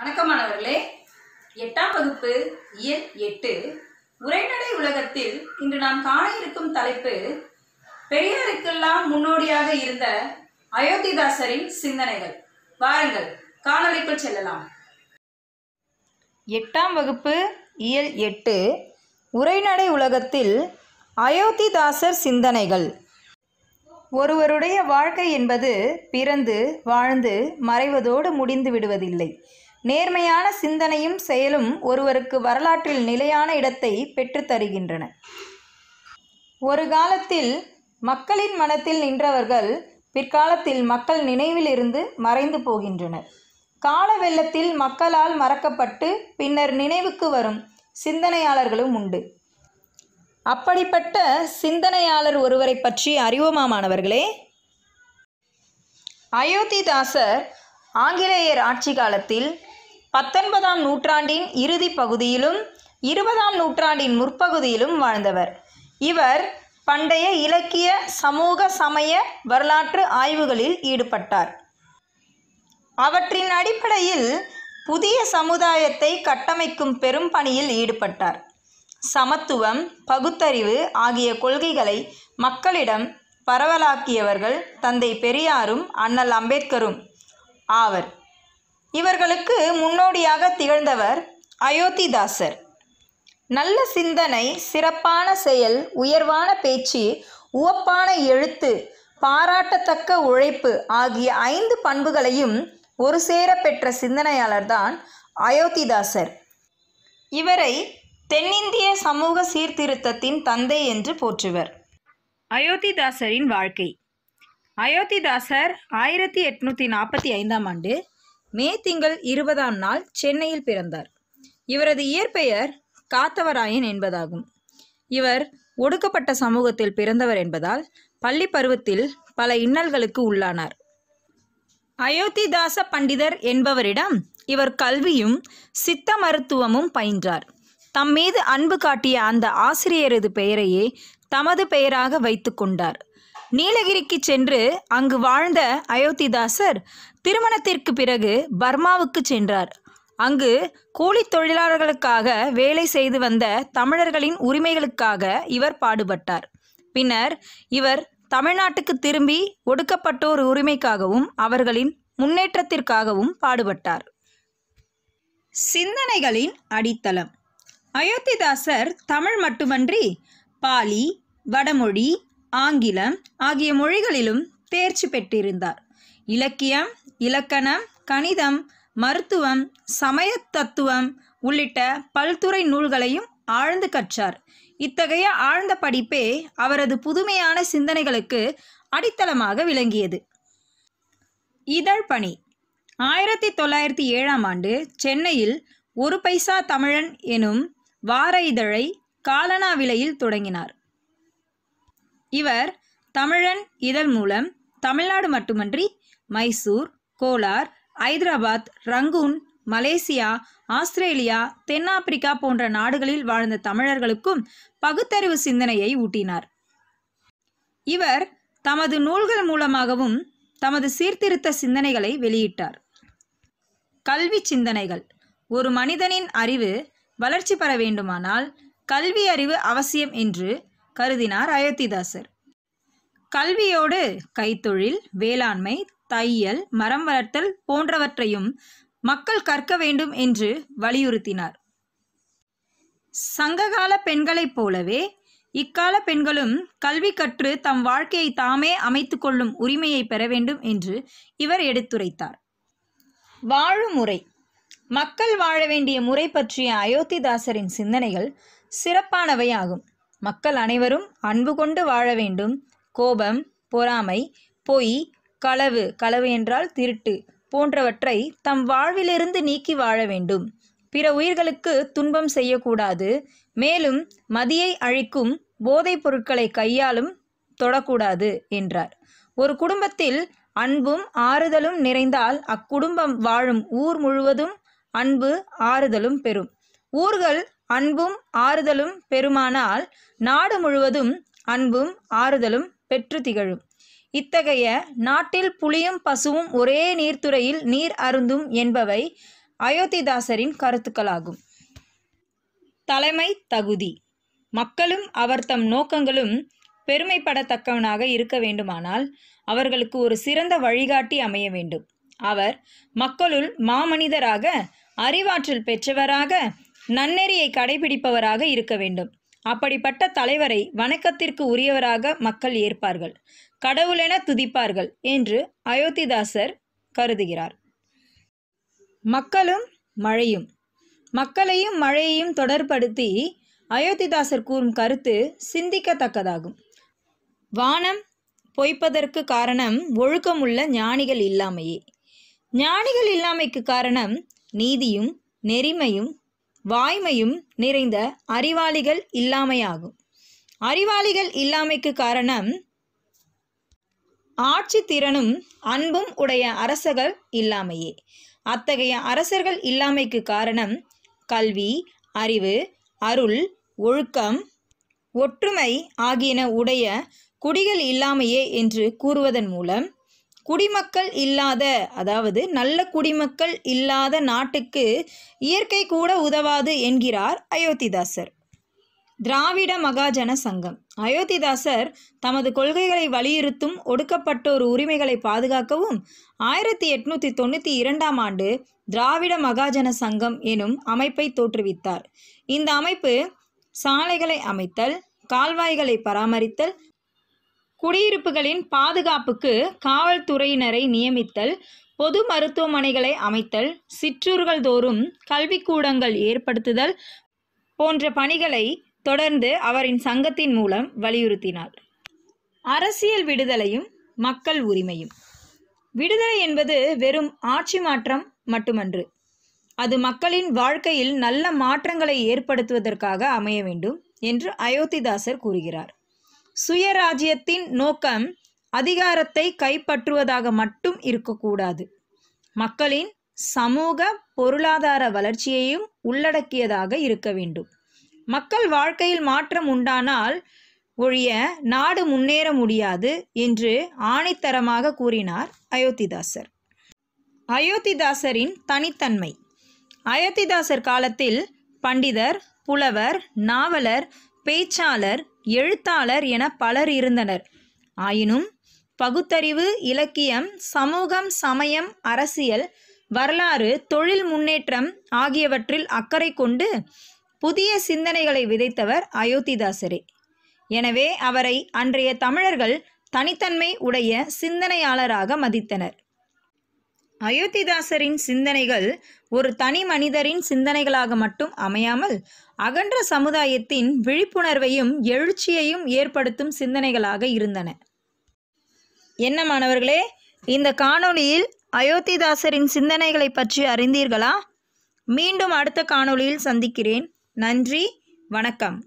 வணக்கம் மாணவர்களே எட்டாம் வகுப்பு இயல் எட்டு உரைநடை உலகத்தில் இன்று நாம் காண இருக்கும் தலைப்பு பெரியாருக்கெல்லாம் முன்னோடியாக இருந்த அயோத்திதாசரின் சிந்தனைகள் வாருங்கள் காணொலிக்குள் செல்லலாம் எட்டாம் வகுப்பு இயல் எட்டு உரைநடை உலகத்தில் அயோத்திதாசர் சிந்தனைகள் ஒருவருடைய வாழ்க்கை என்பது பிறந்து வாழ்ந்து மறைவதோடு முடிந்து விடுவதில்லை நேர்மையான சிந்தனையும் செயலும் ஒருவருக்கு வரலாற்றில் நிலையான இடத்தை பெற்றுத்தருகின்றன ஒரு காலத்தில் மக்களின் மனத்தில் நின்றவர்கள் பிற்காலத்தில் மக்கள் நினைவில் இருந்து மறைந்து போகின்றனர் கால வெள்ளத்தில் மக்களால் மறக்கப்பட்டு பின்னர் நினைவுக்கு வரும் சிந்தனையாளர்களும் உண்டு அப்படிப்பட்ட சிந்தனையாளர் ஒருவரை பற்றி அறிவோமாமானவர்களே அயோத்திதாசர் ஆங்கிலேயர் ஆட்சி காலத்தில் பத்தொன்பதாம் நூற்றாண்டின் இறுதி பகுதியிலும் இருபதாம் நூற்றாண்டின் முற்பகுதியிலும் வாழ்ந்தவர் இவர் பண்டைய இலக்கிய சமூக சமய வரலாற்று ஆய்வுகளில் ஈடுபட்டார் அவற்றின் அடிப்படையில் புதிய சமுதாயத்தை கட்டமைக்கும் பெரும் பணியில் ஈடுபட்டார் சமத்துவம் பகுத்தறிவு ஆகிய கொள்கைகளை மக்களிடம் பரவலாக்கியவர்கள் தந்தை பெரியாரும் அண்ணல் அம்பேத்கரும் ஆவர் இவர்களுக்கு முன்னோடியாக திகழ்ந்தவர் அயோத்திதாசர் நல்ல சிந்தனை சிறப்பான செயல் உயர்வான பேச்சு உவப்பான எழுத்து பாராட்டத்தக்க உழைப்பு ஆகிய ஐந்து பண்புகளையும் ஒரு சேர பெற்ற சிந்தனையாளர்தான் அயோத்திதாசர் இவரை தென்னிந்திய சமூக சீர்திருத்தத்தின் தந்தை என்று போற்றுவர் அயோத்திதாசரின் வாழ்க்கை அயோத்திதாசர் ஆயிரத்தி எட்நூற்றி நாற்பத்தி ஐந்தாம் ஆண்டு மே திங்கள் இருபதாம் நாள் சென்னையில் பிறந்தார் இவரது இயற்பெயர் காத்தவராயன் என்பதாகும் இவர் ஒடுக்கப்பட்ட சமூகத்தில் பிறந்தவர் என்பதால் பள்ளி பருவத்தில் பல இன்னல்களுக்கு உள்ளானார் அயோத்திதாச பண்டிதர் என்பவரிடம் இவர் கல்வியும் சித்த மருத்துவமும் பயின்றார் தம் மீது அன்பு காட்டிய அந்த ஆசிரியரது பெயரையே தமது பெயராக வைத்து கொண்டார் நீலகிரிக்கு சென்று அங்கு வாழ்ந்த அயோத்திதாசர் திருமணத்திற்கு பிறகு பர்மாவுக்கு சென்றார் அங்கு கூலி தொழிலாளர்களுக்காக வேலை செய்து வந்த தமிழர்களின் உரிமைகளுக்காக இவர் பாடுபட்டார் பின்னர் இவர் தமிழ்நாட்டுக்கு திரும்பி ஒடுக்கப்பட்டோர் உரிமைக்காகவும் அவர்களின் முன்னேற்றத்திற்காகவும் பாடுபட்டார் சிந்தனைகளின் அடித்தளம் அயோத்திதாசர் தமிழ் மட்டுமன்றி பாலி வடமொழி ஆங்கிலம் ஆகிய மொழிகளிலும் தேர்ச்சி பெற்றிருந்தார் இலக்கியம் இலக்கணம் கணிதம் மருத்துவம் சமய தத்துவம் உள்ளிட்ட பல்துறை நூல்களையும் ஆழ்ந்து கற்றார் இத்தகைய ஆழ்ந்த படிப்பே அவரது புதுமையான சிந்தனைகளுக்கு அடித்தளமாக விளங்கியது இதழ் பணி ஆயிரத்தி தொள்ளாயிரத்தி ஏழாம் ஆண்டு சென்னையில் ஒரு பைசா தமிழன் எனும் வார இதழை காலனா விலையில் தொடங்கினார் இவர் தமிழன் இதழ் மூலம் தமிழ்நாடு மட்டுமன்றி Mysore Kolar Hyderabad Rangoon Malaysia Australia தென்னாப்பிரிக்கா போன்ற நாடுகளில் வாழ்ந்த தமிழர்களுக்கும் பகுத்தறிவு சிந்தனையை ஊட்டினார் இவர் தமது நூல்கள் மூலமாகவும் தமது சீர்திருத்த சிந்தனைகளை வெளியிட்டார் கல்வி சிந்தனைகள் ஒரு மனிதனின் அறிவு வளர்ச்சி பெற வேண்டுமானால் கல்வி அறிவு அவசியம் என்று கருதினார் அயோத்திதாசர் கல்வியோடு கைத்தொழில் வேளாண்மை தையல் மரம் வளர்த்தல் போன்றவற்றையும் மக்கள் கற்க வேண்டும் என்று வலியுறுத்தினார் சங்ககால பெண்களைப் போலவே இக்கால பெண்களும் கல்வி கற்று தம் வாழ்க்கையை தாமே அமைத்து கொள்ளும் உரிமையை பெற வேண்டும் என்று இவர் எடுத்துரைத்தார் வாழும் முறை மக்கள் வாழ வேண்டிய முறை பற்றிய அயோத்திதாசரின் சிந்தனைகள் சிறப்பானவை ஆகும் மக்கள் அனைவரும் அன்பு கொண்டு வாழ வேண்டும் கோபம் பொறாமை பொய் களவு களவு என்றால் திருட்டு போன்றவற்றை தம் வாழ்விலிருந்து நீக்கி வாழ வேண்டும் பிற உயிர்களுக்கு துன்பம் செய்யக்கூடாது மேலும் மதியை அழிக்கும் போதைப் பொருட்களை கையாலும் தொடக்கூடாது என்றார் ஒரு குடும்பத்தில் அன்பும் ஆறுதலும் நிறைந்தால் அக்குடும்பம் வாழும் ஊர் முழுவதும் அன்பு ஆறுதலும் பெறும் ஊர்கள் அன்பும் ஆறுதலும் பெருமானால் நாடு முழுவதும் அன்பும் ஆறுதலும் பெற்று திகழும் இத்தகைய நாட்டில் புளியும் பசுவும் ஒரே நீர்த்துறையில் நீர் அருந்தும் என்பவை அயோத்திதாசரின் கருத்துக்களாகும் தலைமை தகுதி மக்களும் அவர் தம் நோக்கங்களும் பெருமைப்படத்தக்கவனாக இருக்க வேண்டுமானால் அவர்களுக்கு ஒரு சிறந்த வழிகாட்டி அமைய வேண்டும் அவர் மக்களுள் மாமனிதராக அறிவாற்றல் பெற்றவராக நன்னெறியை கடைபிடிப்பவராக இருக்க வேண்டும் அப்படிப்பட்ட தலைவரை வணக்கத்திற்கு உரியவராக மக்கள் ஏற்பார்கள் கடவுளென துதிப்பார்கள் என்று அயோத்திதாசர் கருதுகிறார் மக்களும் மழையும் மக்களையும் மழையையும் தொடர்படுத்தி அயோத்திதாசர் கூறும் கருத்து சிந்திக்கத்தக்கதாகும் வானம் பொய்ப்பதற்கு காரணம் ஒழுக்கமுள்ள ஞானிகள் இல்லாமையே ஞானிகள் இல்லாமைக்கு காரணம் நீதியும் நெறிமையும் வாய்மையும் நிறைந்த அறிவாளிகள் இல்லாமையாகும் அறிவாளிகள் இல்லாமைக்கு காரணம் ஆட்சி திறனும் அன்பும் உடைய அரசர்கள் இல்லாமையே அத்தகைய அரசர்கள் இல்லாமைக்கு காரணம் கல்வி அறிவு அருள் ஒழுக்கம் ஒற்றுமை ஆகியன உடைய குடிகள் இல்லாமையே என்று கூறுவதன் மூலம் குடிமக்கள் இல்லாத அதாவது நல்ல குடிமக்கள் இல்லாத நாட்டுக்கு இயற்கை கூட உதவாது என்கிறார் அயோத்திதாசர் திராவிட மகாஜன சங்கம் அயோத்திதாசர் தமது கொள்கைகளை வலியுறுத்தும் ஒடுக்கப்பட்டோர் உரிமைகளை பாதுகாக்கவும் ஆயிரத்தி எட்நூற்றி தொண்ணூற்றி இரண்டாம் ஆண்டு திராவிட மகாஜன சங்கம் எனும் அமைப்பை தோற்றுவித்தார் இந்த அமைப்பு சாலைகளை அமைத்தல் கால்வாய்களை பராமரித்தல் குடியிருப்புகளின் பாதுகாப்புக்கு காவல்துறையினரை நியமித்தல் பொது மருத்துவமனைகளை அமைத்தல் சிற்றூர்கள் தோறும் கல்விக்கூடங்கள் ஏற்படுத்துதல் போன்ற பணிகளை தொடர்ந்து அவரின் சங்கத்தின் மூலம் வலியுறுத்தினார் அரசியல் விடுதலையும் மக்கள் உரிமையும் விடுதலை என்பது வெறும் ஆட்சி மாற்றம் மட்டுமன்று அது மக்களின் வாழ்க்கையில் நல்ல மாற்றங்களை ஏற்படுத்துவதற்காக அமைய வேண்டும் என்று அயோத்திதாசர் கூறுகிறார் சுயராஜ்யத்தின் நோக்கம் அதிகாரத்தை கைப்பற்றுவதாக மட்டும் இருக்கக்கூடாது மக்களின் சமூக பொருளாதார வளர்ச்சியையும் உள்ளடக்கியதாக இருக்க வேண்டும் மக்கள் வாழ்க்கையில் மாற்றம் உண்டானால் ஒழிய நாடு முன்னேற முடியாது என்று ஆணைத்தரமாக கூறினார் அயோத்திதாசர் அயோத்திதாசரின் தனித்தன்மை அயோத்திதாசர் காலத்தில் பண்டிதர் புலவர் நாவலர் பேச்சாளர் எழுத்தாளர் என பலர் இருந்தனர் ஆயினும் பகுத்தறிவு இலக்கியம் சமூகம் சமயம் அரசியல் வரலாறு தொழில் முன்னேற்றம் ஆகியவற்றில் அக்கறை கொண்டு புதிய சிந்தனைகளை விதைத்தவர் அயோத்திதாசரே எனவே அவரை அன்றைய தமிழர்கள் தனித்தன்மை உடைய சிந்தனையாளராக மதித்தனர் அயோத்திதாசரின் சிந்தனைகள் ஒரு தனி மனிதரின் சிந்தனைகளாக மட்டும் அமையாமல் அகன்ற சமுதாயத்தின் விழிப்புணர்வையும் எழுச்சியையும் ஏற்படுத்தும் சிந்தனைகளாக இருந்தன என்ன மாணவர்களே இந்த காணொளியில் அயோத்திதாசரின் சிந்தனைகளை பற்றி அறிந்தீர்களா மீண்டும் அடுத்த காணொளியில் சந்திக்கிறேன் நன்றி வணக்கம்